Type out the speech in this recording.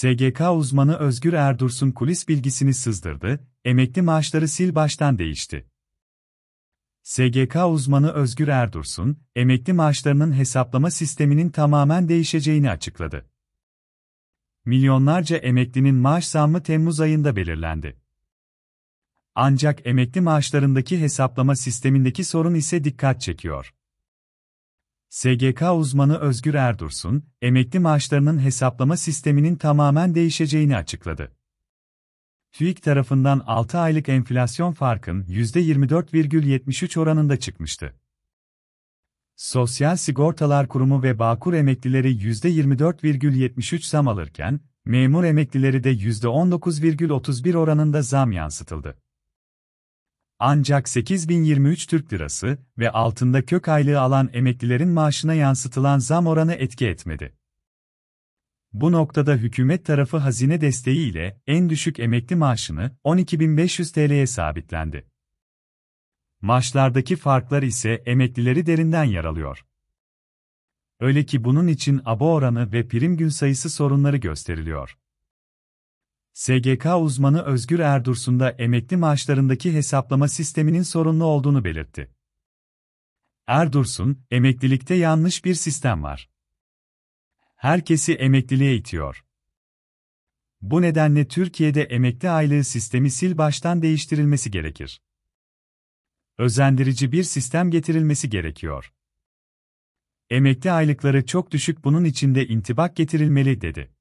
SGK uzmanı Özgür Erdursun kulis bilgisini sızdırdı, emekli maaşları sil baştan değişti. SGK uzmanı Özgür Erdursun, emekli maaşlarının hesaplama sisteminin tamamen değişeceğini açıkladı. Milyonlarca emeklinin maaş zammı Temmuz ayında belirlendi. Ancak emekli maaşlarındaki hesaplama sistemindeki sorun ise dikkat çekiyor. SGK uzmanı Özgür Erdursun, emekli maaşlarının hesaplama sisteminin tamamen değişeceğini açıkladı. TÜİK tarafından 6 aylık enflasyon farkın %24,73 oranında çıkmıştı. Sosyal Sigortalar Kurumu ve Bağkur emeklileri %24,73 zam alırken, memur emeklileri de %19,31 oranında zam yansıtıldı. Ancak 8023 Türk Lirası ve altında kök aylığı alan emeklilerin maaşına yansıtılan zam oranı etki etmedi. Bu noktada hükümet tarafı hazine desteğiyle en düşük emekli maaşını 12.500 TL'ye sabitlendi. Maaşlardaki farklar ise emeklileri derinden yaralıyor. Öyle ki bunun için abo oranı ve prim gün sayısı sorunları gösteriliyor. SGK uzmanı Özgür Erdursun da emekli maaşlarındaki hesaplama sisteminin sorunlu olduğunu belirtti. Erdursun, emeklilikte yanlış bir sistem var. Herkesi emekliliğe itiyor. Bu nedenle Türkiye'de emekli aylığı sistemi sil baştan değiştirilmesi gerekir. Özendirici bir sistem getirilmesi gerekiyor. Emekli aylıkları çok düşük bunun içinde intibak getirilmeli dedi.